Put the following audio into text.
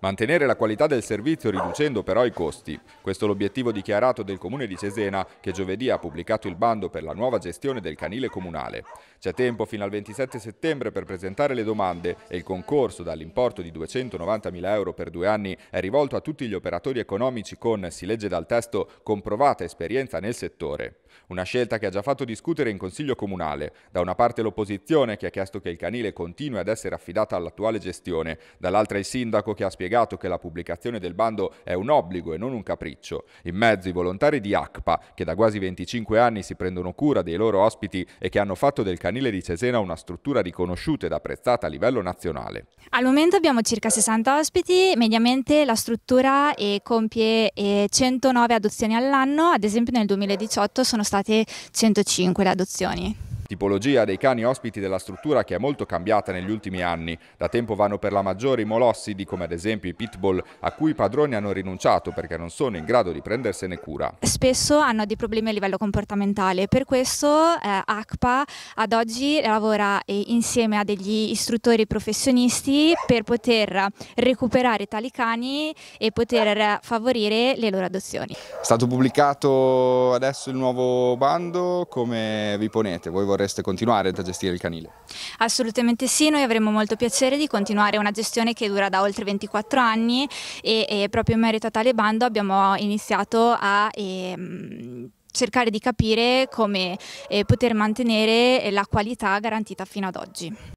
Mantenere la qualità del servizio riducendo però i costi. Questo è l'obiettivo dichiarato del Comune di Cesena che giovedì ha pubblicato il bando per la nuova gestione del canile comunale. C'è tempo fino al 27 settembre per presentare le domande e il concorso dall'importo di 290.000 euro per due anni è rivolto a tutti gli operatori economici con, si legge dal testo, comprovata esperienza nel settore. Una scelta che ha già fatto discutere in Consiglio Comunale. Da una parte l'opposizione che ha chiesto che il canile continui ad essere affidata all'attuale gestione, dall'altra il sindaco che ha spiegato spiegato che la pubblicazione del bando è un obbligo e non un capriccio. In mezzo i volontari di ACPA, che da quasi 25 anni si prendono cura dei loro ospiti e che hanno fatto del canile di Cesena una struttura riconosciuta ed apprezzata a livello nazionale. Al momento abbiamo circa 60 ospiti, mediamente la struttura compie 109 eh, adozioni all'anno, ad esempio nel 2018 sono state 105 le adozioni. Tipologia dei cani ospiti della struttura che è molto cambiata negli ultimi anni. Da tempo vanno per la maggiore i molossidi, come ad esempio i pitbull, a cui i padroni hanno rinunciato perché non sono in grado di prendersene cura. Spesso hanno dei problemi a livello comportamentale, per questo eh, ACPA ad oggi lavora eh, insieme a degli istruttori professionisti per poter recuperare tali cani e poter favorire le loro adozioni. È stato pubblicato adesso il nuovo bando, come vi ponete? Voi vorrete vorreste continuare a gestire il canile? Assolutamente sì, noi avremo molto piacere di continuare una gestione che dura da oltre 24 anni e, e proprio in merito a tale bando abbiamo iniziato a... E, ehm, cercare di capire come eh, poter mantenere la qualità garantita fino ad oggi.